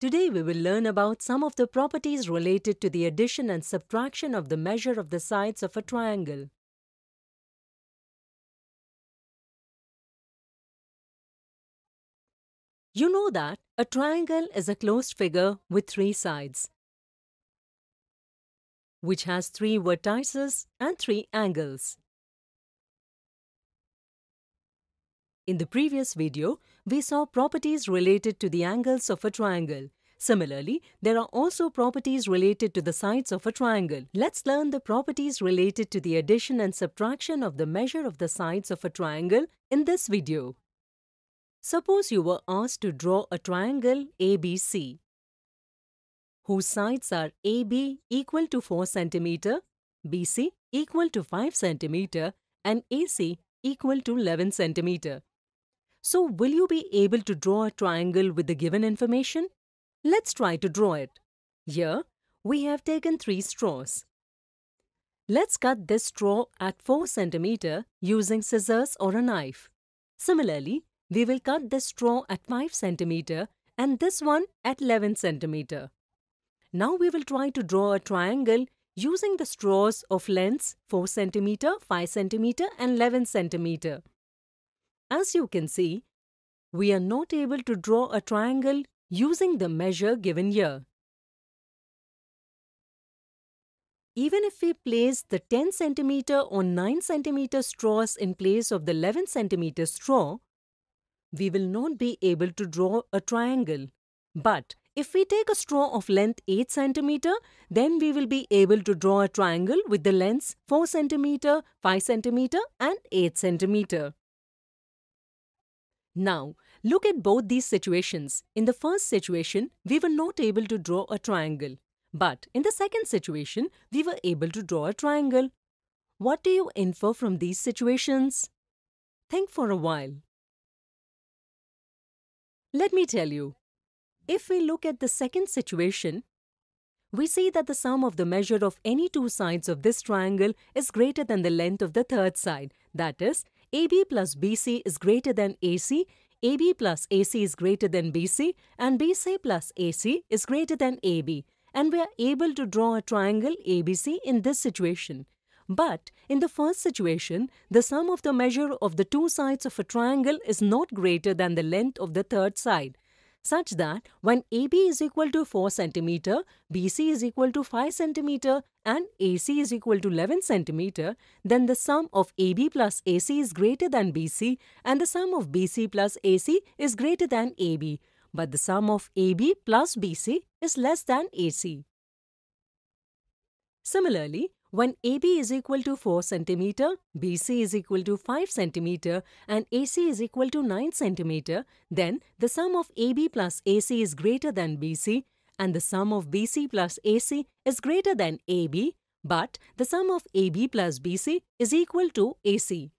Today we will learn about some of the properties related to the addition and subtraction of the measure of the sides of a triangle. You know that a triangle is a closed figure with three sides, which has three vertices and three angles. In the previous video, we saw properties related to the angles of a triangle. Similarly, there are also properties related to the sides of a triangle. Let's learn the properties related to the addition and subtraction of the measure of the sides of a triangle in this video. Suppose you were asked to draw a triangle ABC whose sides are AB equal to 4 cm, BC equal to 5 cm and AC equal to 11 centimeter. So will you be able to draw a triangle with the given information? Let's try to draw it. Here, we have taken three straws. Let's cut this straw at 4 cm using scissors or a knife. Similarly, we will cut this straw at 5 cm and this one at 11 cm. Now we will try to draw a triangle using the straws of lengths 4 cm, 5 cm and 11 cm. As you can see, we are not able to draw a triangle using the measure given here. Even if we place the 10 cm or 9 cm straws in place of the 11 cm straw, we will not be able to draw a triangle. But if we take a straw of length 8 cm, then we will be able to draw a triangle with the lengths 4 cm, 5 cm and 8 cm. Now, look at both these situations. In the first situation, we were not able to draw a triangle. But in the second situation, we were able to draw a triangle. What do you infer from these situations? Think for a while. Let me tell you. If we look at the second situation, we see that the sum of the measure of any two sides of this triangle is greater than the length of the third side. That is, AB plus BC is greater than AC, AB plus AC is greater than BC, and BC plus AC is greater than AB. And we are able to draw a triangle ABC in this situation. But in the first situation, the sum of the measure of the two sides of a triangle is not greater than the length of the third side such that when AB is equal to 4 cm, BC is equal to 5 cm and AC is equal to 11 cm, then the sum of AB plus AC is greater than BC and the sum of BC plus AC is greater than AB, but the sum of AB plus BC is less than AC. Similarly, when AB is equal to 4 cm, BC is equal to 5 cm and AC is equal to 9 cm, then the sum of AB plus AC is greater than BC and the sum of BC plus AC is greater than AB, but the sum of AB plus BC is equal to AC.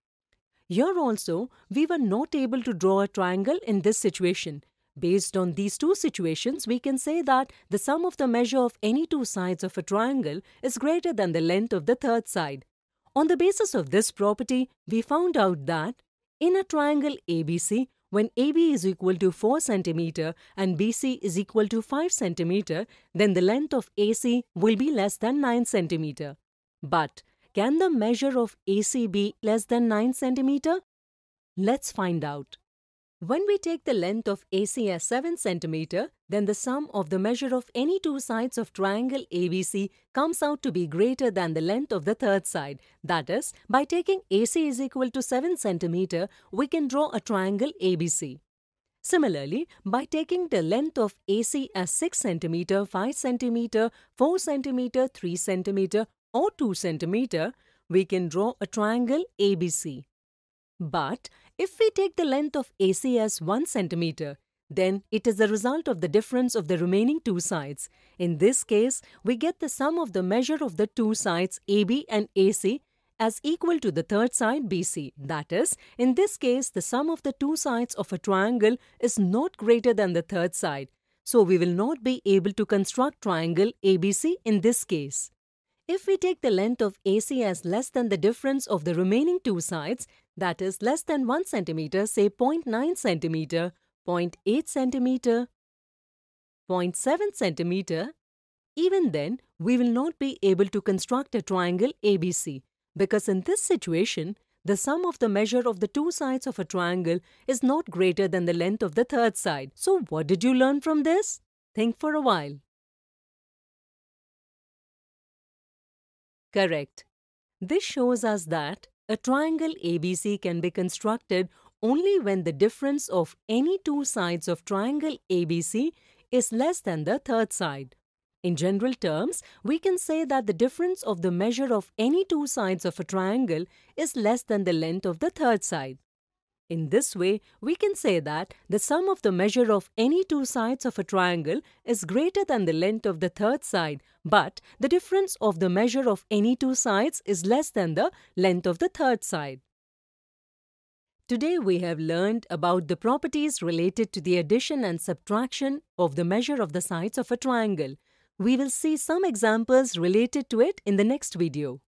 Here also, we were not able to draw a triangle in this situation Based on these two situations, we can say that the sum of the measure of any two sides of a triangle is greater than the length of the third side. On the basis of this property, we found out that in a triangle ABC, when AB is equal to 4 cm and BC is equal to 5 cm, then the length of AC will be less than 9 cm. But can the measure of AC be less than 9 cm? Let's find out. When we take the length of AC as 7 cm, then the sum of the measure of any two sides of triangle ABC comes out to be greater than the length of the third side. That is, by taking AC is equal to 7 cm, we can draw a triangle ABC. Similarly, by taking the length of AC as 6 cm, 5 cm, 4 cm, 3 cm or 2 cm, we can draw a triangle ABC. But if we take the length of AC as 1 centimeter, then it is the result of the difference of the remaining two sides. In this case, we get the sum of the measure of the two sides AB and AC as equal to the third side BC. That is, in this case, the sum of the two sides of a triangle is not greater than the third side. So we will not be able to construct triangle ABC in this case. If we take the length of AC as less than the difference of the remaining two sides, that is less than 1 cm, say 0.9 cm, 0.8 cm, 0.7 cm, even then we will not be able to construct a triangle ABC because in this situation, the sum of the measure of the two sides of a triangle is not greater than the length of the third side. So what did you learn from this? Think for a while. Correct. This shows us that a triangle ABC can be constructed only when the difference of any two sides of triangle ABC is less than the third side. In general terms, we can say that the difference of the measure of any two sides of a triangle is less than the length of the third side. In this way, we can say that the sum of the measure of any two sides of a triangle is greater than the length of the third side, but the difference of the measure of any two sides is less than the length of the third side. Today we have learned about the properties related to the addition and subtraction of the measure of the sides of a triangle. We will see some examples related to it in the next video.